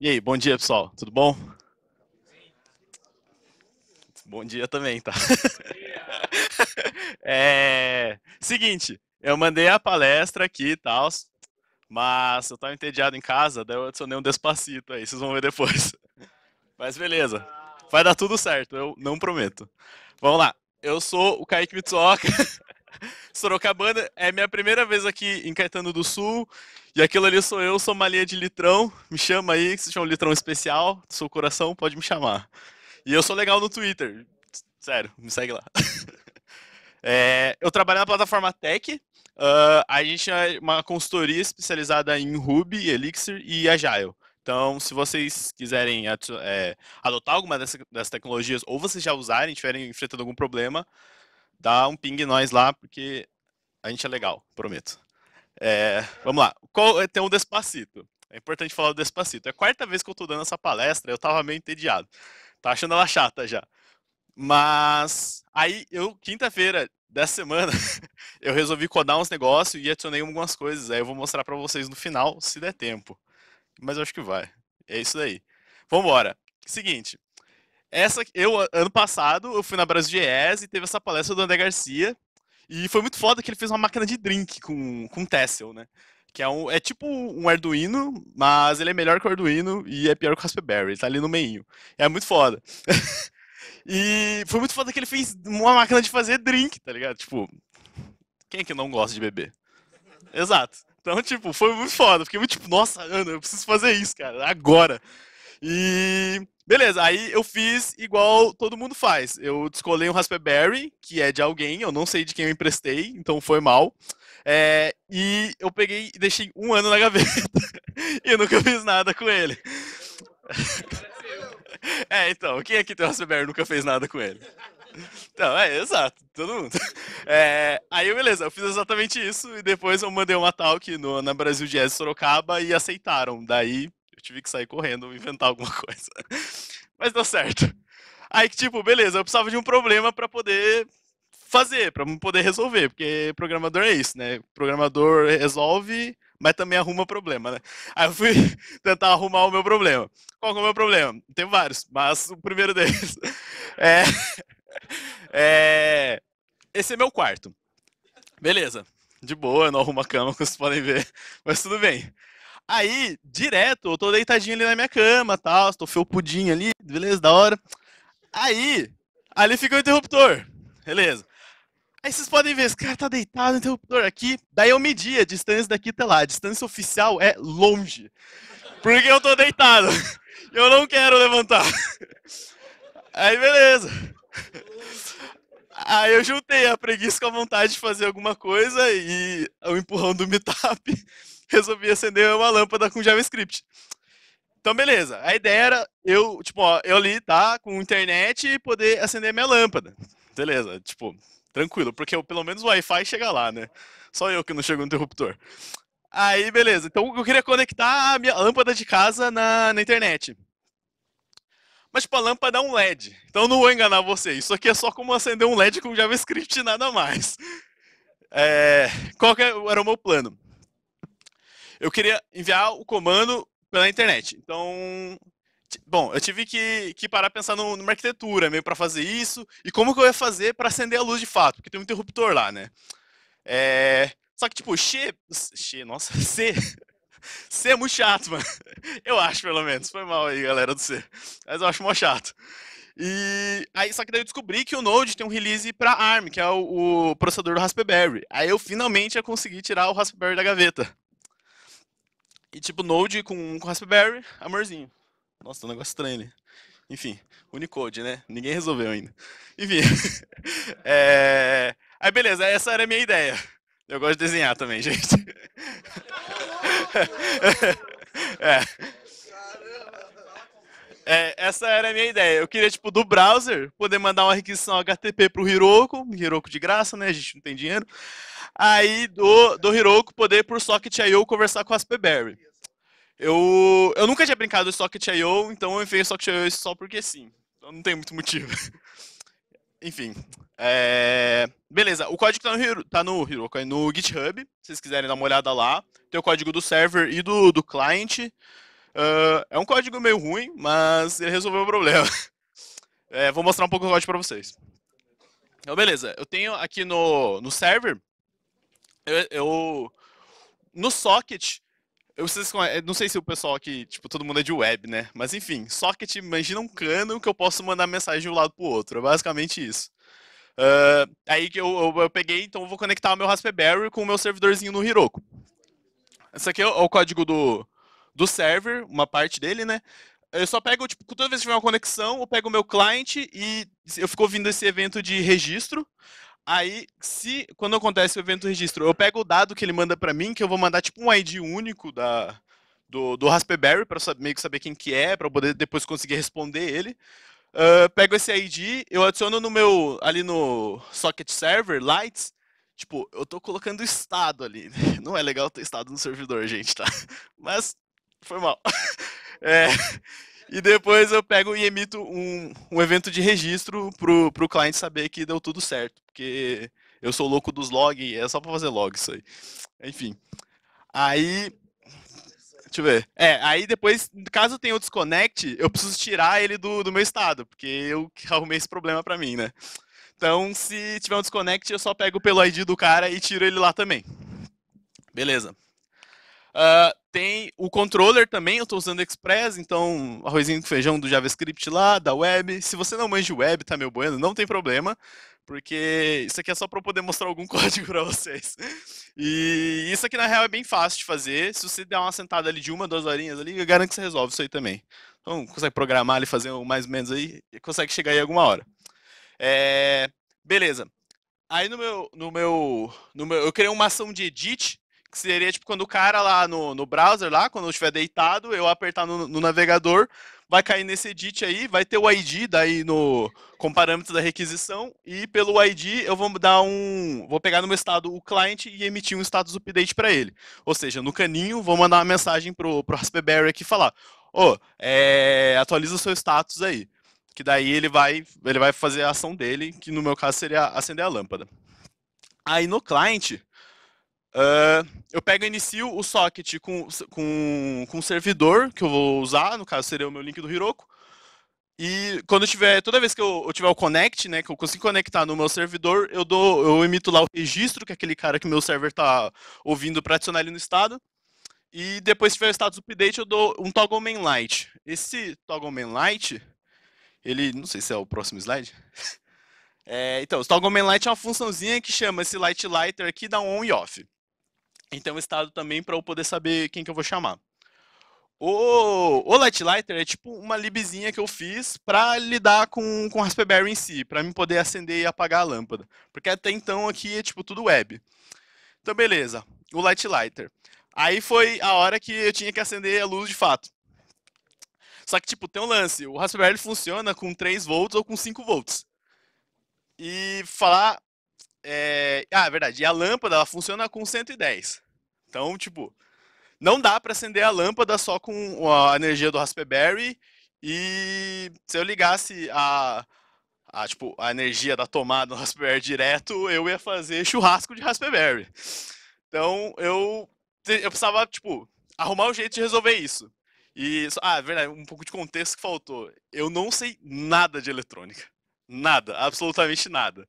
E aí, bom dia pessoal, tudo bom? Bom dia também, tá? é... Seguinte, eu mandei a palestra aqui e tal, mas eu tava entediado em casa, daí eu adicionei um despacito aí, vocês vão ver depois. Mas beleza, vai dar tudo certo, eu não prometo. Vamos lá, eu sou o Kaique Mitsuoka, Sorocabana é minha primeira vez aqui em Caetano do Sul. E aquilo ali sou eu, sou Malia de Litrão. Me chama aí, que se chama Litrão Especial. Sou coração, pode me chamar. E eu sou legal no Twitter. Sério, me segue lá. É, eu trabalho na plataforma Tech. Uh, a gente é uma consultoria especializada em Ruby, Elixir e Agile. Então, se vocês quiserem é, adotar alguma dessas, dessas tecnologias ou vocês já usarem, tiverem enfrentando algum problema, dá um ping nós lá, porque a gente é legal, prometo. É, vamos lá. Qual, eh, tem um Despacito. É importante falar do Despacito. É a quarta vez que eu estou dando essa palestra, eu estava meio entediado. Tá achando ela chata já. Mas aí eu, quinta-feira dessa semana, eu resolvi codar uns negócios e adicionei algumas coisas. Aí eu vou mostrar para vocês no final, se der tempo. Mas eu acho que vai. É isso aí. Vambora. Seguinte, essa, eu, ano passado, eu fui na Brasil GS e teve essa palestra do André Garcia. E foi muito foda que ele fez uma máquina de drink com, com Tessel, né? Que é, um, é tipo um Arduino, mas ele é melhor que o Arduino e é pior que o Raspberry. Ele tá ali no meio. É muito foda. e foi muito foda que ele fez uma máquina de fazer drink, tá ligado? Tipo, quem é que não gosta de beber? Exato. Então, tipo, foi muito foda. Fiquei muito tipo, nossa, Ana, eu preciso fazer isso, cara, agora. E Beleza, aí eu fiz igual todo mundo faz. Eu descolei um Raspberry, que é de alguém, eu não sei de quem eu emprestei, então foi mal. É, e eu peguei e deixei um ano na gaveta. e nunca fiz nada com ele. é, então, quem aqui tem o Raspberry nunca fez nada com ele? Então, é, exato, todo mundo. É, aí, beleza, eu fiz exatamente isso e depois eu mandei uma talk no, na Brasil Jazz Sorocaba e aceitaram. Daí eu tive que sair correndo, inventar alguma coisa. Mas deu certo. Aí tipo, beleza, eu precisava de um problema para poder fazer, para poder resolver, porque programador é isso, né? Programador resolve, mas também arruma problema, né? Aí eu fui tentar arrumar o meu problema. Qual é o meu problema? Tem vários, mas o primeiro deles é, é esse é meu quarto. Beleza. De boa, eu não arrumo a cama, como vocês podem ver, mas tudo bem. Aí, direto, eu tô deitadinho ali na minha cama, tal, tô felpudinho ali, beleza, da hora. Aí, ali fica o interruptor, beleza. Aí vocês podem ver, esse cara tá deitado, o interruptor aqui. Daí eu medi a distância daqui até lá. A distância oficial é longe. Porque eu tô deitado. Eu não quero levantar. Aí, beleza. Aí eu juntei a preguiça com a vontade de fazer alguma coisa e o empurrão do meetup resolvi acender uma lâmpada com JavaScript. Então, beleza. A ideia era eu, tipo, ó, eu ali, tá, com internet e poder acender minha lâmpada. Beleza, tipo, tranquilo, porque eu, pelo menos o Wi-Fi chega lá, né? Só eu que não chego no interruptor. Aí, beleza. Então, eu queria conectar a minha lâmpada de casa na, na internet. Mas, tipo, a lâmpada é um LED. Então, não vou enganar vocês. Isso aqui é só como acender um LED com JavaScript e nada mais. É, qual é, era o meu plano? eu queria enviar o comando pela internet. Então, bom, eu tive que, que parar pensar no, numa arquitetura meio para fazer isso e como que eu ia fazer para acender a luz de fato, porque tem um interruptor lá, né? É, só que tipo, X, X, nossa, C C é muito chato, mano. Eu acho, pelo menos. Foi mal aí, galera do C. Mas eu acho mó chato. E aí, só que daí eu descobri que o Node tem um release para ARM, que é o, o, processador do Raspberry. Aí eu finalmente consegui tirar o Raspberry da gaveta. E tipo, Node com, com Raspberry, amorzinho. Nossa, tá um negócio estranho ali. Enfim, Unicode, né? Ninguém resolveu ainda. Enfim. é... Aí beleza, essa era a minha ideia. Eu gosto de desenhar também, gente. é. É, essa era a minha ideia. Eu queria, tipo, do browser, poder mandar uma requisição HTTP pro Hiroko, Hiroko de graça, né? A gente não tem dinheiro. Aí, do, do Hiroko, poder por Socket.io conversar com a Raspberry. Eu, eu nunca tinha brincado em Socket.io, então eu enfiei Socket.io só porque sim. Então não tem muito motivo. Enfim. É... Beleza, o código tá no, Hiro, tá no Hiroko, é no GitHub, se vocês quiserem dar uma olhada lá. Tem o código do server e do, do cliente. Uh, é um código meio ruim, mas ele resolveu o problema. É, vou mostrar um pouco do código para vocês. Então, beleza. Eu tenho aqui no, no server, eu, eu no socket, eu não sei se o pessoal aqui, tipo, todo mundo é de web, né? Mas enfim, socket, imagina um cano que eu posso mandar mensagem de um lado para o outro. É basicamente isso. Uh, aí que eu, eu, eu, peguei, então eu vou conectar o meu Raspberry com o meu servidorzinho no Heroku. Esse aqui é o, é o código do, do server, uma parte dele, né? Eu só pego, tipo, toda vez que tiver uma conexão, eu pego o meu cliente e eu fico ouvindo esse evento de registro. Aí, se quando acontece o evento de registro, eu pego o dado que ele manda para mim, que eu vou mandar tipo um ID único da do, do Raspberry para meio que saber quem que é, para poder depois conseguir responder ele. Uh, pego esse ID, eu adiciono no meu ali no socket server lights. Tipo, eu tô colocando estado ali. Não é legal ter estado no servidor, gente, tá? Mas foi mal. É, e depois eu pego e emito um, um evento de registro pro, pro cliente saber que deu tudo certo. Porque eu sou louco dos logs, é só para fazer log isso aí. Enfim. Aí. Deixa eu ver. É, aí depois, caso tenha o disconnect eu preciso tirar ele do, do meu estado, porque eu arrumei esse problema para mim, né? Então, se tiver um disconnect, eu só pego pelo ID do cara e tiro ele lá também. Beleza. Uh, tem o controller também, eu estou usando Express, então arrozinho com feijão do JavaScript lá, da web. Se você não manja web, tá meu bueno, não tem problema, porque isso aqui é só para poder mostrar algum código para vocês. E isso aqui na real é bem fácil de fazer. Se você der uma sentada ali de uma, duas horinhas ali, eu garanto que você resolve isso aí também. Então consegue programar ali, fazer mais ou menos aí, e consegue chegar aí alguma hora. É... Beleza. Aí no meu, no meu, no meu, eu criei uma ação de edit que seria tipo quando o cara lá no, no browser, lá, quando eu estiver deitado, eu apertar no, no navegador, vai cair nesse edit aí, vai ter o ID daí no com parâmetros da requisição e pelo ID eu vou dar um, vou pegar no meu estado o cliente e emitir um status update para ele. Ou seja, no caninho vou mandar uma mensagem pro pro Raspberry aqui falar: "Ô, oh, é, atualiza o seu status aí". Que daí ele vai, ele vai fazer a ação dele, que no meu caso seria acender a lâmpada. Aí no cliente, Uh, eu pego e inicio o socket com, com, com o servidor que eu vou usar, no caso seria o meu link do Hiroko. E quando eu tiver, toda vez que eu, eu tiver o connect, né, que eu consigo conectar no meu servidor, eu dou, eu emito lá o registro que é aquele cara que meu server está ouvindo para adicionar ele no estado. E depois se tiver o status update, eu dou um toggle main light Esse toggle light ele, não sei se é o próximo slide. É, então, o toggle light é uma funçãozinha que chama esse light lighter aqui dá um on e off. Então, o estado também para eu poder saber quem que eu vou chamar. O, o Lightlighter é tipo uma libzinha que eu fiz para lidar com, com o Raspberry em si, para mim poder acender e apagar a lâmpada. Porque até então aqui é tipo tudo web. Então, beleza, o Lightlighter. Aí foi a hora que eu tinha que acender a luz de fato. Só que, tipo, tem um lance: o Raspberry funciona com 3 volts ou com 5 volts. E falar é... Ah, é verdade. E a lâmpada, ela funciona com 110. Então, tipo, não dá para acender a lâmpada só com a energia do Raspberry. E se eu ligasse a, a, tipo, a energia da tomada do Raspberry direto, eu ia fazer churrasco de Raspberry. Então, eu, eu precisava, tipo, arrumar um jeito de resolver isso. E, ah, é verdade, um pouco de contexto que faltou. Eu não sei nada de eletrônica. Nada, absolutamente nada.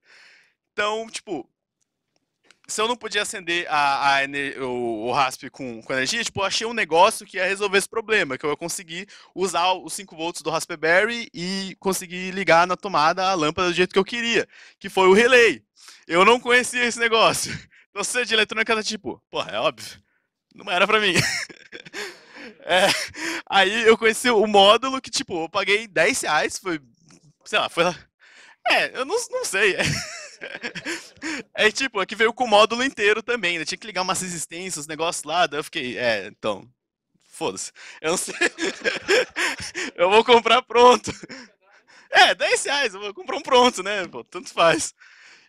Então, tipo, se eu não podia acender a, a o, o rasp com, com, energia, tipo, eu achei um negócio que ia resolver esse problema, que eu ia conseguir usar os 5 volts do Raspberry e conseguir ligar na tomada a lâmpada do jeito que eu queria, que foi o relay. Eu não conhecia esse negócio. Então, se de eletrônica, tá tipo, porra, é óbvio, não era pra mim. é, aí eu conheci o módulo que, tipo, eu paguei 10 reais, foi, sei lá, foi lá. É, eu não, não sei. é tipo, aqui é veio com o módulo inteiro também, né? Tinha que ligar umas resistências, os negócios lá, daí eu fiquei, é, então, foda-se. Eu não sei. eu vou comprar pronto. É, 10 reais, eu vou comprar um pronto, né? Pô, tanto faz.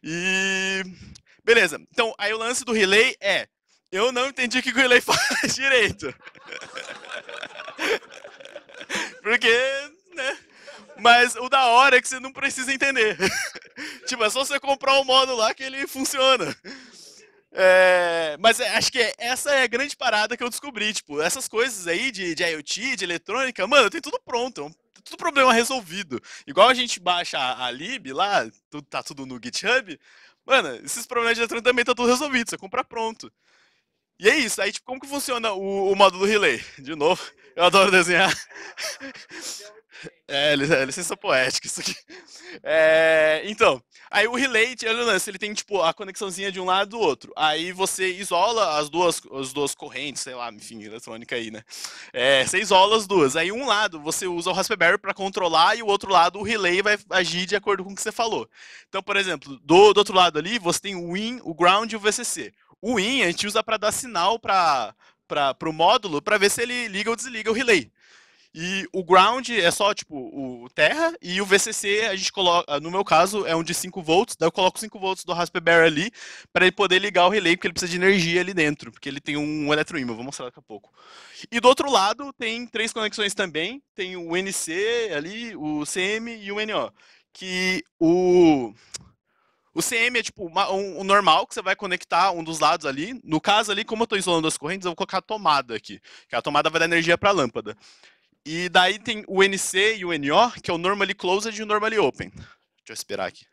E. Beleza, então aí o lance do relay é. Eu não entendi o que o relay faz direito. Porque, né? Mas o da hora é que você não precisa entender. tipo, é só você comprar um modo lá que ele funciona. É, mas é, acho que essa é a grande parada que eu descobri. Tipo, essas coisas aí de, de IoT, de eletrônica, mano, tem tudo pronto. Tem é tudo problema resolvido. Igual a gente baixa a, lib lá, tá tudo no GitHub. Mano, esses problemas de eletrônica também tá tudo resolvidos. Você compra pronto. E é isso. Aí, tipo, como que funciona o, o módulo relay? De novo, eu adoro desenhar. É, é licença poética isso aqui. É, então, aí o relay, olha o é lance, ele tem, tipo, a conexãozinha de um lado do outro. Aí você isola as duas, as duas correntes, sei lá, enfim, eletrônica aí, né? É, você isola as duas. Aí um lado você usa o Raspberry para controlar e o outro lado o relay vai agir de acordo com o que você falou. Então, por exemplo, do, do outro lado ali, você tem o WIN, o GROUND e o VCC. O in a gente usa para dar sinal para o módulo para ver se ele liga ou desliga o relay. E o ground é só, tipo, o terra, e o VCC a gente coloca, no meu caso, é um de 5 volts, daí eu coloco 5 volts do Raspberry ali, para ele poder ligar o relay, porque ele precisa de energia ali dentro, porque ele tem um eletroímã, vou mostrar daqui a pouco. E do outro lado tem três conexões também, tem o NC ali, o CM e o NO, que o... O CM é tipo uma, um, um, normal que você vai conectar um dos lados ali. No caso ali, como eu estou isolando as correntes, eu vou colocar a tomada aqui, que a tomada vai dar energia para a lâmpada. E daí tem o NC e o NO, que é o normally closed e o normally open. Deixa eu esperar aqui.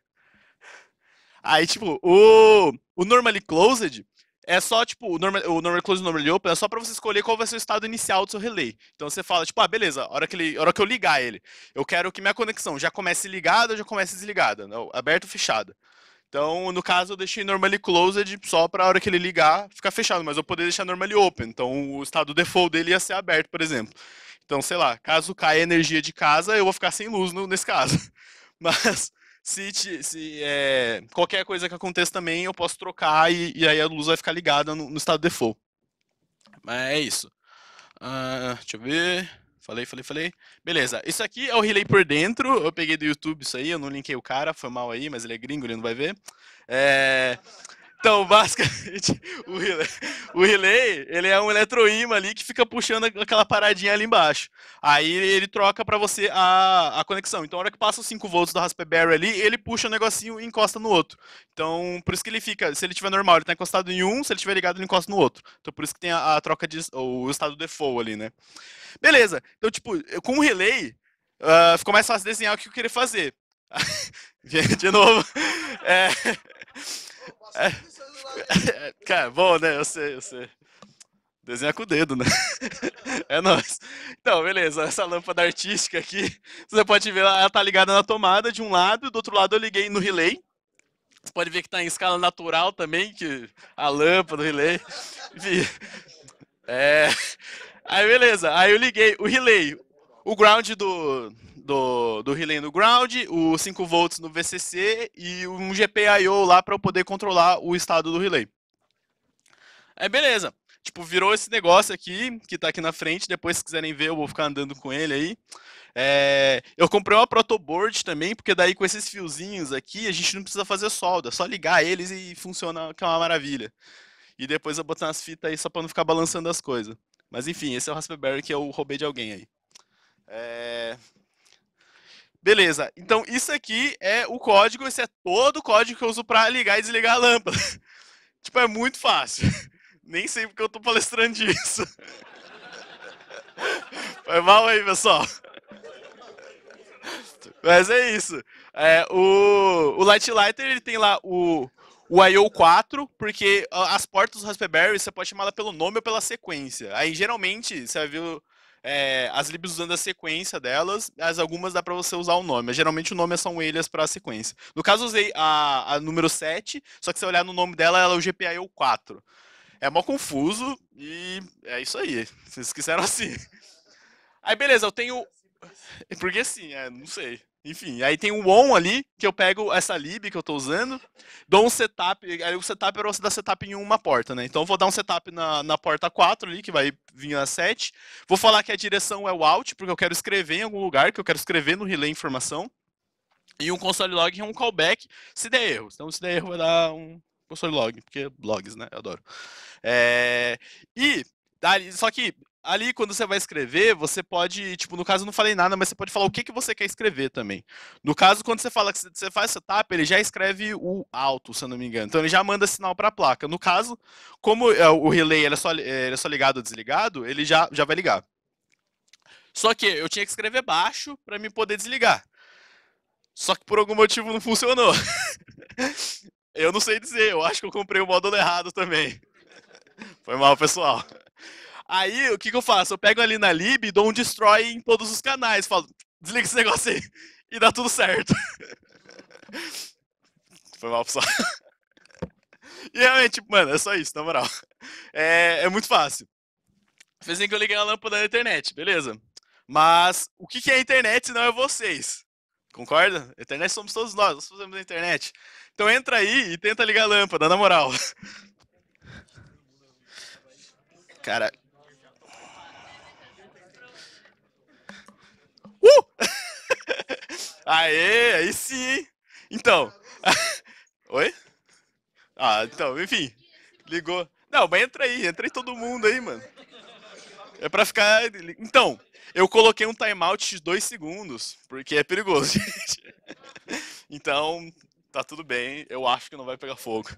Aí, tipo, o, o normally closed é só, tipo, o normally o e o normally open é só para você escolher qual vai ser o estado inicial do seu relay. Então você fala, tipo, ah, beleza, a hora que, ele, hora que eu ligar ele, eu quero que minha conexão já comece ligada ou já comece desligada, não, aberta ou fechada. Então, no caso, eu deixei normally closed só para a hora que ele ligar ficar fechado, mas eu poderia deixar normally open. Então, o estado default dele ia ser aberto, por exemplo. Então, sei lá, caso caia energia de casa, eu vou ficar sem luz no, nesse caso. Mas se, se é, qualquer coisa que aconteça também, eu posso trocar e, e aí a luz vai ficar ligada no, no estado default. Mas é isso. Uh, deixa eu ver. Falei, falei, falei. Beleza, isso aqui é o relay por dentro. Eu peguei do YouTube isso aí, eu não linkei o cara, foi mal aí, mas ele é gringo, ele não vai ver. É... Então, basicamente, o relay, o relay, ele é um eletroímã ali que fica puxando aquela paradinha ali embaixo. Aí ele troca para você a, a conexão. Então, na hora que passa os 5 volts do Raspberry ali, ele puxa o um negocinho e encosta no outro. Então, por isso que ele fica, se ele tiver normal, ele tá encostado em um, se ele tiver ligado, ele encosta no outro. Então, por isso que tem a, a troca de o estado default ali, né? Beleza. Então, tipo, com o relay, uh, ficou mais fácil desenhar o que eu queria fazer. de novo. É... É, cara, bom, né? Eu sei, eu sei. Desenha com o dedo, né? É nóis. Então, beleza. Essa lâmpada artística aqui, você pode ver, ela tá ligada na tomada de um lado, do outro lado eu liguei no relay. Você pode ver que tá em escala natural também, que a lâmpada, o relay. É... Aí, beleza. Aí eu liguei o relay, o ground do, do, do relay no ground, o 5 volts no VCC e um GPIO lá para eu poder controlar o estado do relay. É beleza. Tipo, virou esse negócio aqui, que está aqui na frente. Depois, se quiserem ver, eu vou ficar andando com ele aí. É, eu comprei uma protoboard também, porque daí com esses fiozinhos aqui, a gente não precisa fazer solda. É só ligar eles e funciona, que é uma maravilha. E depois eu botar umas fitas aí só para não ficar balançando as coisas. Mas enfim, esse é o Raspberry que eu roubei de alguém aí. É... Beleza, então isso aqui é o código, esse é todo o código que eu uso para ligar e desligar a lâmpada. tipo, é muito fácil. Nem sei porque eu tô palestrando disso. Foi mal aí, pessoal. Mas é isso. É, o, o Light Lighter ele tem lá o, o IO4, porque as portas do Raspberry você pode chamar pelo nome ou pela sequência. Aí geralmente você vai ver é, as libs usando a sequência delas, as algumas dá para você usar o nome, mas geralmente o nome são elas para a sequência. No caso, eu usei a, a, número 7, só que se você olhar no nome dela, ela é o GPIO 4. É mó confuso e é isso aí. Vocês quiseram assim. Aí beleza, eu tenho. É Porque sim, é, não sei. Enfim, aí tem o on ali, que eu pego essa lib que eu estou usando, dou um setup, aí o setup era é você dar setup em uma porta, né? Então eu vou dar um setup na, na porta 4 ali, que vai vir na 7. Vou falar que a direção é o out, porque eu quero escrever em algum lugar, que eu quero escrever no relay informação. E um console log é um callback se der erro. Então se der erro vai dar um console log, porque logs, né? Eu adoro. É... E só que ali quando você vai escrever, você pode, tipo, no caso eu não falei nada, mas você pode falar o que, que você quer escrever também. No caso, quando você fala que você faz setup, ele já escreve o alto, se eu não me engano. Então ele já manda sinal para a placa. No caso, como é, o relay ele é, só, é, ele é só ligado ou desligado, ele já, já vai ligar. Só que eu tinha que escrever baixo para me poder desligar. Só que por algum motivo não funcionou. eu não sei dizer, eu acho que eu comprei o módulo errado também. Foi mal, pessoal. Aí, o que, que eu faço? Eu pego ali na lib e dou um destroy em todos os canais. Falo, desliga esse negócio aí e dá tudo certo. Foi mal, pessoal. E realmente, tipo, mano, é só isso, na moral. É, é muito fácil. Fez assim que eu liguei a lâmpada da internet, beleza. Mas o que, que é a internet se não é vocês? Concorda? A internet somos todos nós, nós fazemos a internet. Então entra aí e tenta ligar a lâmpada, na moral. Cara, Aê, aí sim. Então. Oi? Ah, então, enfim. Ligou. Não, mas entra aí, entra aí todo mundo aí, mano. É pra ficar. Então, eu coloquei um timeout de dois segundos, porque é perigoso, gente. Então, tá tudo bem, eu acho que não vai pegar fogo.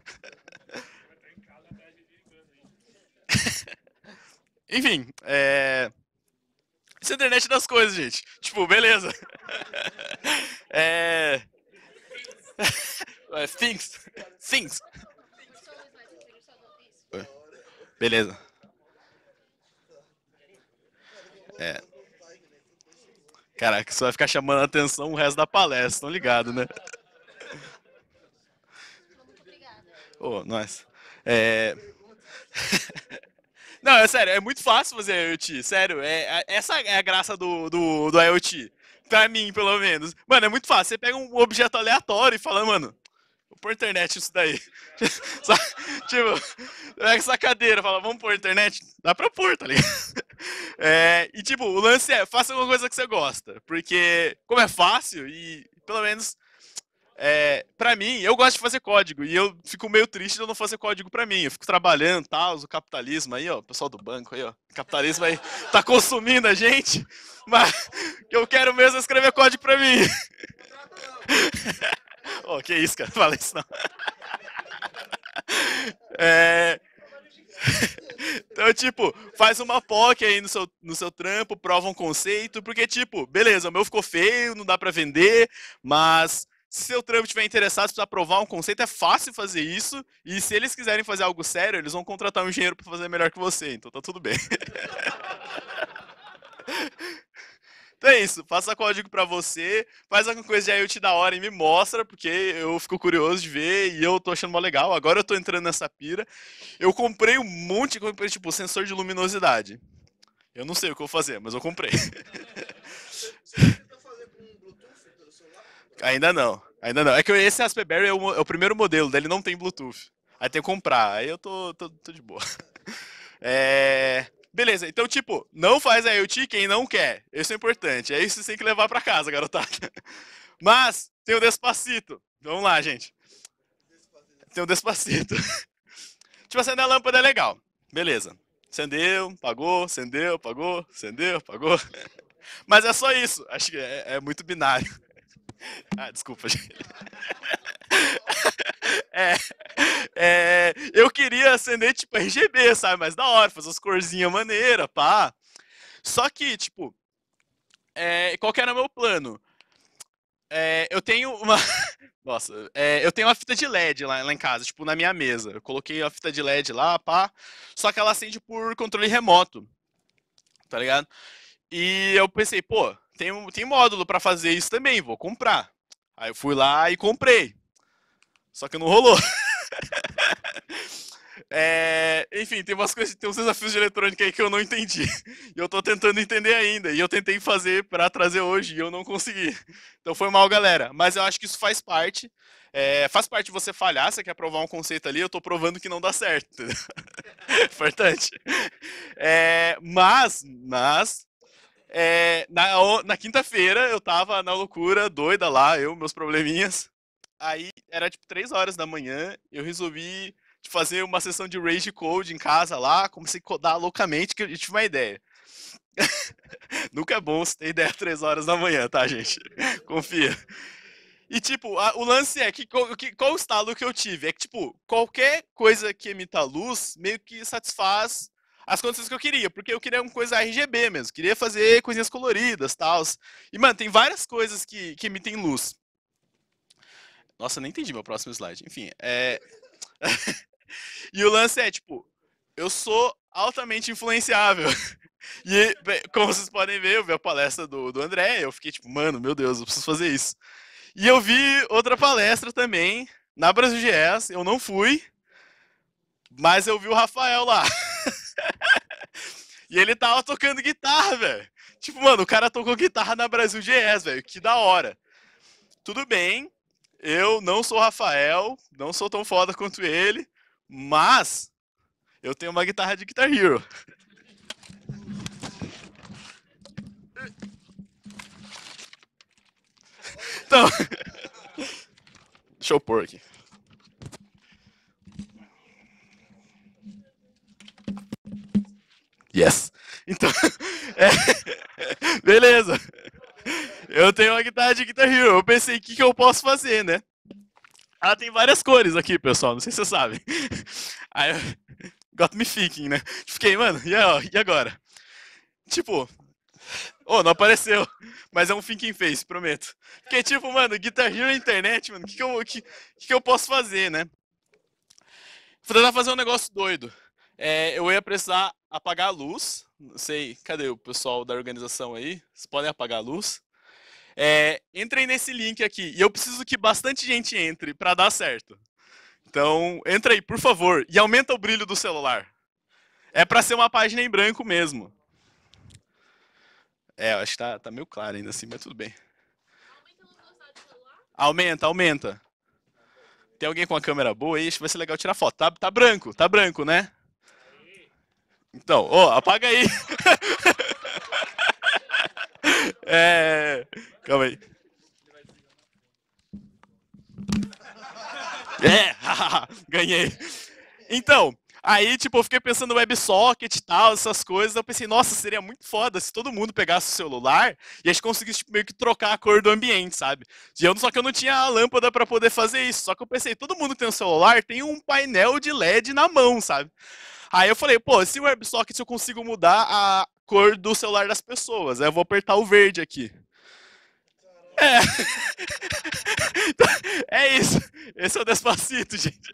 Enfim, é internet das coisas, gente. Tipo, beleza. É... Things. É, Things. Beleza. É. Caraca, você vai ficar chamando a atenção o resto da palestra, estão ligados, né? Ô, oh, nós. É... Não, é sério, é muito fácil fazer IoT, sério. É, é, essa é a graça do, do, do IoT. Pra mim, pelo menos. Mano, é muito fácil. Você pega um objeto aleatório e fala, mano, pôr internet isso daí. Só, tipo, pega essa cadeira, fala, vamos pôr internet? Dá pra pôr, tá ligado? É, e tipo, o lance é, faça alguma coisa que você gosta. Porque, como é fácil, e pelo menos é, para mim, eu gosto de fazer código e eu fico meio triste de eu não fazer código para mim. Eu fico trabalhando, tal, tá, o capitalismo aí, ó, o pessoal do banco aí, ó, o capitalismo aí tá consumindo a gente, mas eu quero mesmo escrever código para mim. oh, que isso, cara, fala isso não. é... então, tipo, faz uma POC aí no seu, no seu trampo, prova um conceito, porque, tipo, beleza, o meu ficou feio, não dá para vender, mas se seu trampo estiver interessado para aprovar um conceito, é fácil fazer isso. E se eles quiserem fazer algo sério, eles vão contratar um engenheiro para fazer melhor que você. Então tá tudo bem. Então é isso, faça código para você, faz alguma coisa de IoT da hora e me mostra, porque eu fico curioso de ver e eu tô achando mó legal. Agora eu tô entrando nessa pira. Eu comprei um monte, de comprei tipo sensor de luminosidade. Eu não sei o que eu vou fazer, mas eu comprei. Ainda não, ainda não. É que esse Raspberry é o, é o primeiro modelo dele, não tem Bluetooth. Aí tem que comprar, aí eu tô, tô, tô de boa. É... Beleza, então, tipo, não faz IoT quem não quer. Isso é importante. É isso que você tem que levar para casa, garotada. Mas tem o Despacito. Vamos lá, gente. Tem o Despacito. tipo, acender a lâmpada é legal. Beleza. Acendeu, pagou, acendeu, pagou, acendeu, pagou. Mas é só isso. Acho que é, é muito binário. Ah, desculpa, gente. É, é, eu queria acender, tipo, RGB, sabe? Mas da hora, fazer as corzinhas maneira, pá. Só que, tipo, é, qual que era o meu plano? É, eu tenho uma. Nossa, é, eu tenho uma fita de LED lá, lá, em casa, tipo, na minha mesa. Eu coloquei a fita de LED lá, pá. Só que ela acende por controle remoto. Tá ligado? E eu pensei, pô, tem, tem módulo para fazer isso também, vou comprar. Aí eu fui lá e comprei. Só que não rolou. é, enfim, tem umas coisas, tem uns desafios de eletrônica aí que eu não entendi. E eu estou tentando entender ainda. E eu tentei fazer para trazer hoje e eu não consegui. Então foi mal, galera. Mas eu acho que isso faz parte. É, faz parte de você falhar, você quer provar um conceito ali, eu estou provando que não dá certo. Importante. É, mas, mas, é, na, na quinta-feira eu tava na loucura, doida lá, eu, meus probleminhas. Aí era tipo 3 horas da manhã, eu resolvi tipo, fazer uma sessão de Rage Code em casa lá, comecei a codar loucamente, que eu tive uma ideia. Nunca é bom você ter ideia 3 horas da manhã, tá, gente? Confia. E, tipo, a, o lance é que, que qual o estalo que eu tive? É que, tipo, qualquer coisa que emita luz meio que satisfaz as condições que eu queria, porque eu queria uma coisa RGB mesmo, queria fazer coisinhas coloridas, tal. E mano, tem várias coisas que, que emitem luz. Nossa, nem entendi meu próximo slide. Enfim, é... e o lance é, tipo, eu sou altamente influenciável. E, como vocês podem ver, eu vi a palestra do, do André, eu fiquei tipo, mano, meu Deus, eu preciso fazer isso. E eu vi outra palestra também, na Brasil GS, eu não fui, mas eu vi o Rafael lá. E ele tava tocando guitarra, velho. Tipo, mano, o cara tocou guitarra na Brasil GS, velho. Que da hora. Tudo bem, eu não sou Rafael, não sou tão foda quanto ele, mas eu tenho uma guitarra de Guitar Hero. Então. Deixa eu pôr aqui. Yes. Então, é, beleza. Eu tenho uma guitarra de Guitar Hero. Eu pensei, o que, que eu posso fazer, né? Ela ah, tem várias cores aqui, pessoal. Não sei se vocês sabem. Aí, got me thinking, né? Fiquei, mano, e agora? Tipo, oh, não apareceu. Mas é um thinking face, prometo. Fiquei tipo, mano, Guitar Hero na é internet, mano. O que, que, eu, que, que eu posso fazer, né? Vou tentar fazer um negócio doido. É, eu ia precisar apagar a luz. Não sei, cadê o pessoal da organização aí? Vocês podem apagar a luz? É, entrem nesse link aqui. E eu preciso que bastante gente entre para dar certo. Então, entra aí, por favor. E aumenta o brilho do celular. É para ser uma página em branco mesmo. É, acho que tá, tá meio claro ainda assim, mas tudo bem. Aumenta, aumenta. Tem alguém com a câmera boa aí? Acho que vai ser legal tirar foto. Tá, tá branco, tá branco, né? Então, ô, oh, apaga aí. é... Calma aí. É, ganhei. Então, aí, tipo, eu fiquei pensando no WebSocket e tal, essas coisas. Eu pensei, nossa, seria muito foda se todo mundo pegasse o celular e a gente conseguisse tipo, meio que trocar a cor do ambiente, sabe? só que eu não tinha a lâmpada para poder fazer isso. Só que eu pensei, todo mundo tem um celular, tem um painel de LED na mão, sabe? Aí eu falei, pô, se o WebSocket eu consigo mudar a cor do celular das pessoas, aí eu vou apertar o verde aqui. É. é isso. Esse é o despacito, gente.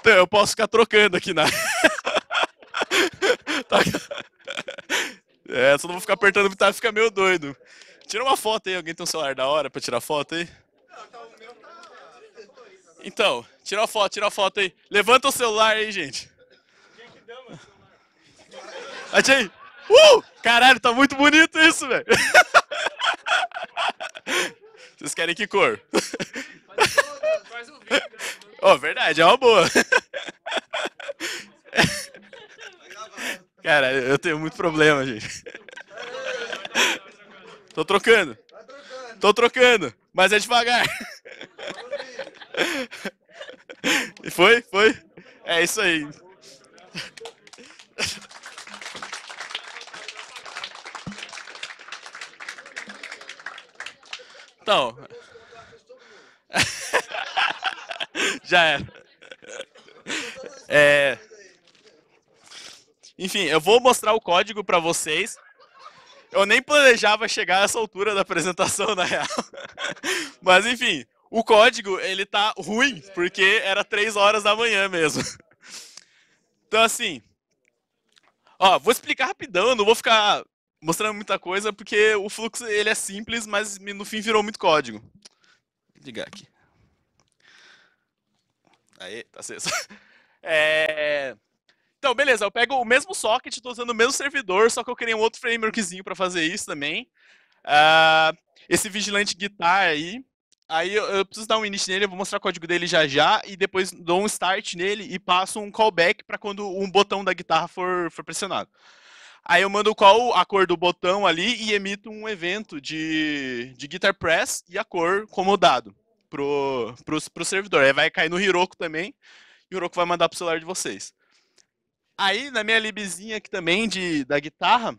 Então, eu posso ficar trocando aqui na. Tá. É, só não vou ficar apertando, tá? Fica meio doido. Tira uma foto aí, alguém tem um celular da hora pra tirar foto aí? Então, tira a foto, tira a foto aí. Levanta o celular aí, gente. Bate aí. Uh! Caralho, tá muito bonito isso, velho. Vocês querem que cor? Faz um vídeo. Ó, verdade, é uma boa. Cara, eu tenho muito problema, gente. Tô trocando. trocando. Tô trocando, mas é devagar. E foi? Foi? É isso aí. Então. Já era. É... Enfim, eu vou mostrar o código para vocês. Eu nem planejava chegar a essa altura da apresentação, na real. Mas enfim, o código, ele tá ruim, porque era 3 horas da manhã mesmo. Então assim, ó, vou explicar rapidão, não vou ficar mostrando muita coisa, porque o fluxo ele é simples, mas no fim virou muito código. Vou ligar aqui. Aí, tá aceso. É... Então, beleza, eu pego o mesmo socket, estou usando o mesmo servidor, só que eu criei um outro frameworkzinho para fazer isso também. Uh, esse vigilante guitar aí, aí eu, eu, preciso dar um init nele, eu vou mostrar o código dele já já, e depois dou um start nele e passo um callback para quando um botão da guitarra for, for pressionado. Aí eu mando qual a cor do botão ali e emito um evento de, de guitar press e a cor como dado pro, pro, pro servidor. Aí vai cair no Hiroko também, e o Hiroko vai mandar pro celular de vocês. Aí, na minha libzinha aqui também de, da guitarra,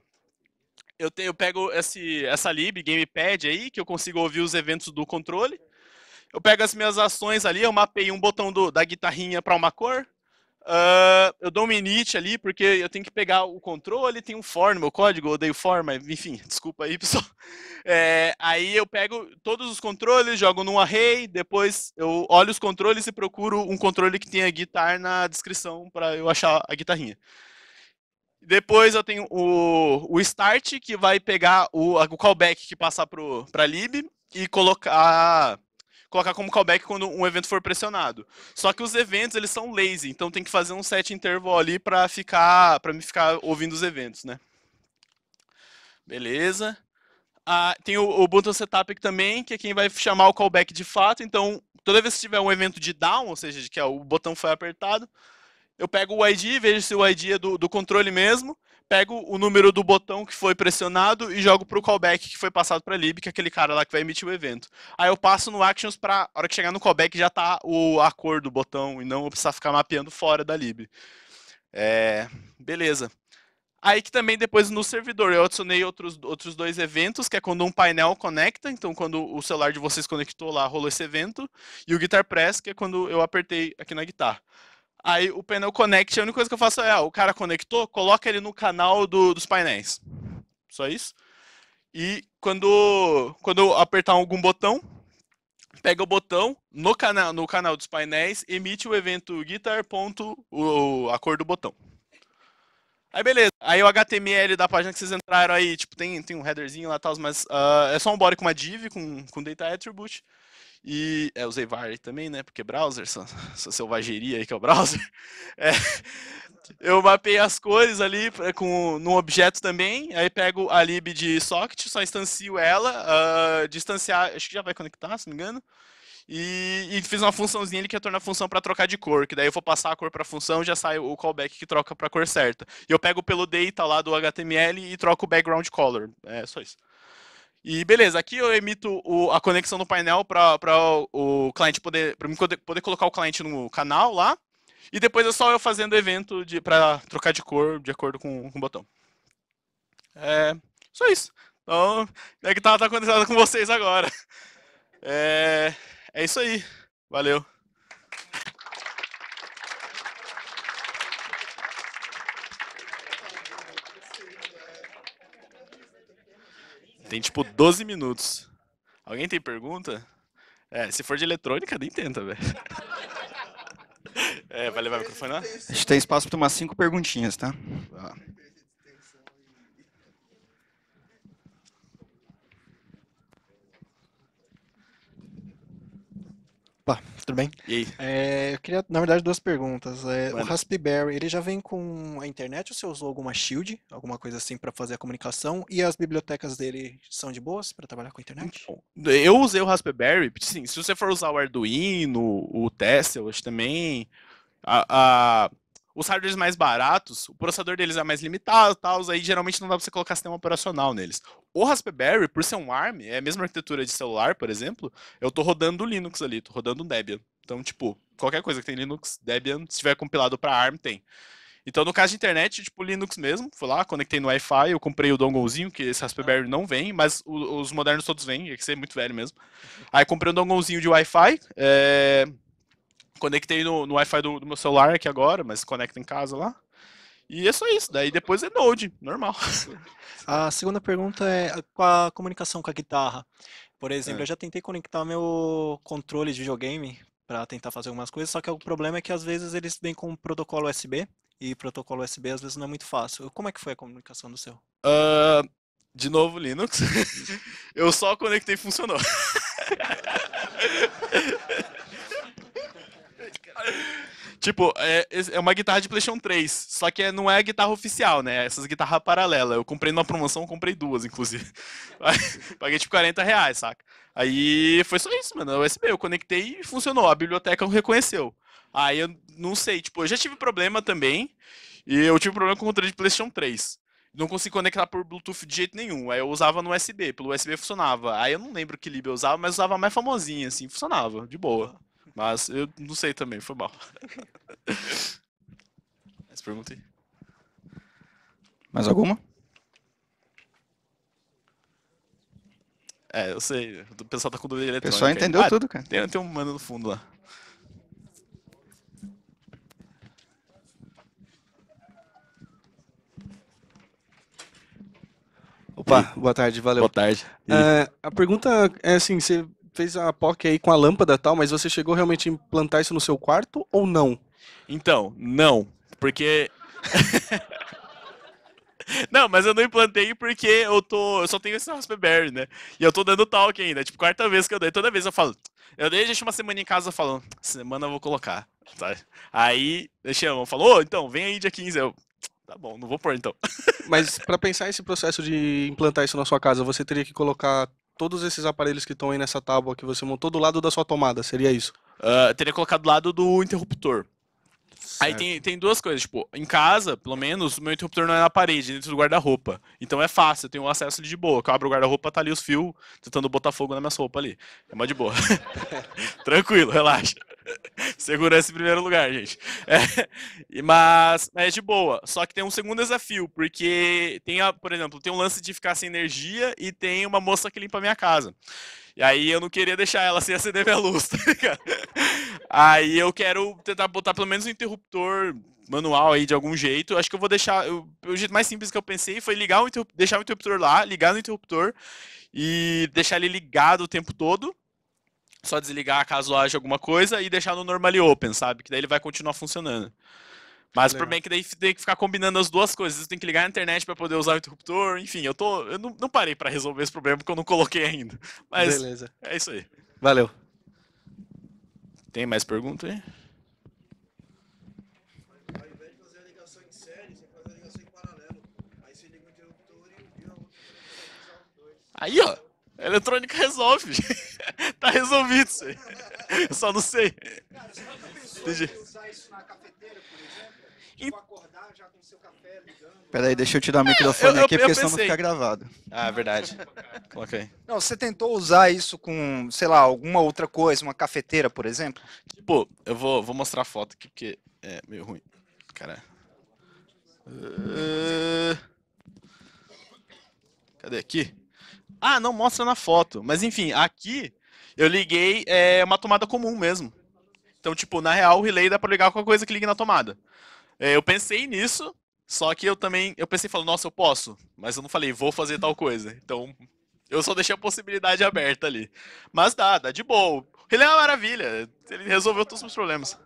eu, tenho, eu pego esse, essa lib, gamepad aí, que eu consigo ouvir os eventos do controle. Eu pego as minhas ações ali, eu mapei um botão do, da guitarrinha para uma cor, Uh, eu dou um init ali, porque eu tenho que pegar o controle, tem um for no meu código, eu odeio for, mas enfim, desculpa aí, pessoal. É, aí eu pego todos os controles, jogo num array, depois eu olho os controles e procuro um controle que tenha guitar na descrição para eu achar a guitarrinha. Depois eu tenho o, o start, que vai pegar o, o callback que passar para a lib e colocar colocar como callback quando um evento for pressionado. Só que os eventos, eles são lazy, então tem que fazer um set interval ali para ficar, para me ficar ouvindo os eventos, né? Beleza. Ah, tem o, o button setup aqui também, que é quem vai chamar o callback de fato, então toda vez que tiver um evento de down, ou seja, que é o botão foi apertado, eu pego o ID, vejo se o ID é do, do controle mesmo, pego o número do botão que foi pressionado e jogo para o callback que foi passado para a lib, que é aquele cara lá que vai emitir o evento. Aí eu passo no actions para hora que chegar no callback já tá o a cor do botão e não eu precisar ficar mapeando fora da lib. É, beleza. Aí que também depois no servidor eu adicionei outros, outros dois eventos, que é quando um painel conecta, então quando o celular de vocês conectou lá, rolou esse evento, e o Guitar Press, que é quando eu apertei aqui na guitarra. Aí o pneu connect, a única coisa que eu faço é, ah, o cara conectou, coloca ele no canal do, dos painéis. Só isso. E quando, quando eu apertar algum botão, pega o botão no canal, no canal dos painéis, emite o evento guitar. Ponto, o, a cor do botão. Aí beleza. Aí o HTML da página que vocês entraram aí, tipo, tem, tem um headerzinho lá e tal, mas uh, é só um body com uma div, com, com data attribute. E é, usei var também, né? Porque browser, essa, essa selvageria aí que é o browser. É, eu mapeei as cores ali é, com, num objeto também, aí pego a lib de socket, só instancio ela, uh, distanciar, acho que já vai conectar, se não me engano. E, e fiz uma funçãozinha ali que retorna a função para trocar de cor, que daí eu vou passar a cor para a função já sai o callback que troca para a cor certa. E eu pego pelo data lá do HTML e troco o background color. É só isso. E beleza, aqui eu emito o, a conexão do painel para o, cliente poder, para poder, poder colocar o cliente no canal lá. E depois é só eu fazendo evento para trocar de cor de acordo com, com o botão. É, só isso. Então, é que tá, tá acontecendo com vocês agora. É, é isso aí. Valeu. Tem tipo 12 minutos. Alguém tem pergunta? É, se for de eletrônica, nem tenta, velho. É, vai levar o microfone lá? A gente tem espaço para tomar cinco perguntinhas, tá? tudo bem? E aí? É, eu queria, na verdade, duas perguntas. É, o Raspberry, ele já vem com a internet ou você usou alguma shield, alguma coisa assim para fazer a comunicação? E as bibliotecas dele são de boas para trabalhar com a internet? Então, eu usei o Raspberry, sim, se você for usar o Arduino, o Tesla, também, a os hardwares mais baratos, o processador deles é mais limitado, tal, aí geralmente não dá pra você colocar sistema operacional neles. O Raspberry, por ser um ARM, é a mesma arquitetura de celular, por exemplo, eu tô rodando Linux ali, tô rodando o Debian. Então, tipo, qualquer coisa que tem Linux, Debian, se tiver compilado para ARM, tem. Então, no caso de internet, tipo Linux mesmo, fui lá, conectei no Wi-Fi, eu comprei o donglezinho, que esse Raspberry não vem, mas os modernos todos vêm, é que você é muito velho mesmo. Aí comprei um donglezinho de Wi-Fi, é conectei no, no Wi-Fi do, do, meu celular aqui agora, mas conecta em casa lá. E é só isso. Daí depois é Node, normal. A segunda pergunta é com a comunicação com a guitarra. Por exemplo, é. eu já tentei conectar meu controle de videogame para tentar fazer algumas coisas, só que o problema é que às vezes eles vêm com um protocolo USB e protocolo USB às vezes não é muito fácil. Como é que foi a comunicação do seu? Uh, de novo Linux. Uhum. eu só conectei e funcionou. Tipo, é, é uma guitarra de PlayStation 3, só que é, não é a guitarra oficial, né? É essas guitarras paralelas. Eu comprei numa promoção, comprei duas, inclusive. Paguei tipo 40 reais, saca? Aí foi só isso, mano. USB, é eu conectei e funcionou. A biblioteca reconheceu. Aí eu não sei, tipo, eu já tive problema também. E eu tive problema com o controle de PlayStation 3 não consegui conectar por Bluetooth de jeito nenhum. Aí eu usava no USB, pelo USB funcionava. Aí eu não lembro que lib eu usava, mas usava mais famosinha, assim, funcionava, de boa. Mas eu não sei também, foi mal. pergunta aí. Mais alguma? É, eu sei. O pessoal tá com dúvida eletrônica. O pessoal entendeu ah, tudo, cara. Tem, tem um mano no fundo lá. Opa, boa tarde, valeu. Boa tarde. Uh, a pergunta é assim, você fez a POC aí com a lâmpada e tal, mas você chegou realmente a implantar isso no seu quarto ou não? Então, não. Porque. Não, mas eu não implantei porque eu tô. Eu só tenho esse Raspberry, né? E eu tô dando talk ainda. Tipo, quarta vez que eu dei. Toda vez eu falo. Eu dei a gente uma semana em casa falando, semana eu vou colocar. Tá? Aí eu chamo, falou, então, vem aí dia 15. Eu. Tá bom, não vou pôr então. Mas para pensar esse processo de implantar isso na sua casa, você teria que colocar todos esses aparelhos que estão aí nessa tábua que você montou do lado da sua tomada, seria isso? Uh, teria colocado do lado do interruptor. Aí tem, tem duas coisas, tipo, em casa, pelo menos, o meu interruptor não é na parede, é dentro do guarda-roupa. Então é fácil, eu tenho acesso de boa. Eu abro o guarda-roupa, tá ali os fios, tentando botar fogo na minha roupa ali. É mais de boa. Tranquilo, relaxa. Segurança em primeiro lugar, gente. É, mas é de boa. Só que tem um segundo desafio, porque tem, a, por exemplo, tem um lance de ficar sem energia e tem uma moça que limpa a minha casa. E aí eu não queria deixar ela sem acender minha luz, tá ligado? Aí eu quero tentar botar pelo menos um interruptor manual aí de algum jeito. Acho que eu vou deixar. Eu, o jeito mais simples que eu pensei foi ligar o deixar o interruptor lá, ligar no interruptor e deixar ele ligado o tempo todo. Só desligar caso haja alguma coisa e deixar no normally open, sabe? Que daí ele vai continuar funcionando. Mas o problema é que daí tem que ficar combinando as duas coisas. Você tem que ligar na internet para poder usar o interruptor. Enfim, eu, tô, eu não, não parei para resolver esse problema porque eu não coloquei ainda. Mas Beleza. é isso aí. Valeu. Tem mais perguntas aí? Aí, ó. A eletrônica resolve. tá resolvido isso aí. Eu só não sei. Cara, você nunca pensou em usar isso na cafeteira, por exemplo? E... Peraí, deixa eu tirar o é, microfone é, eu, aqui, eu, eu porque senão não fica gravado. Ah, verdade. Coloquei. Não, você tentou usar isso com, sei lá, alguma outra coisa, uma cafeteira, por exemplo? Tipo, eu vou, vou mostrar a foto aqui, porque é meio ruim. Cara. Eh, cadê aqui? Ah, não mostra na foto. Mas enfim, aqui eu liguei é, uma tomada comum mesmo. Então, tipo, na real, o relay dá pra ligar com qualquer coisa que ligue na tomada. É, eu pensei nisso, só que eu também, eu pensei, falando, nossa, eu posso, mas eu não falei, vou fazer tal coisa. Então, eu só deixei a possibilidade aberta ali. Mas dá, dá de boa. Ele é uma maravilha, ele resolveu todos os meus problemas.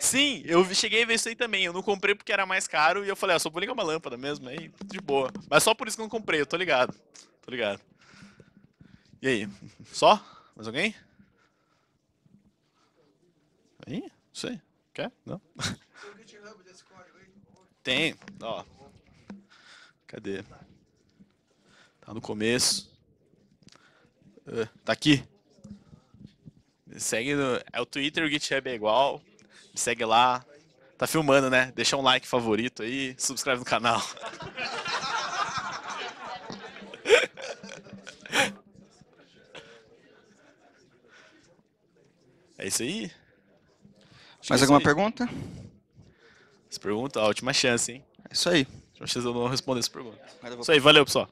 Sim, eu cheguei a ver isso aí também. Eu não comprei porque era mais caro e eu falei, ah, só vou ligar uma lâmpada mesmo, aí de boa. Mas só por isso que eu não comprei, eu tô ligado. Tô ligado. E aí? Só? Mais alguém? Ih, não sei. Quer? Não? Tem, ó. Cadê? Tá no começo. Uh, tá aqui. Me segue no. É o Twitter, o GitHub é igual. Me segue lá. Tá filmando, né? Deixa um like favorito aí. Subscreve no canal. É isso aí? Mais alguma pergunta? Essa pergunta, a última chance, hein? É isso aí. Última chance eu não responder essa pergunta. Isso aí, valeu, pessoal.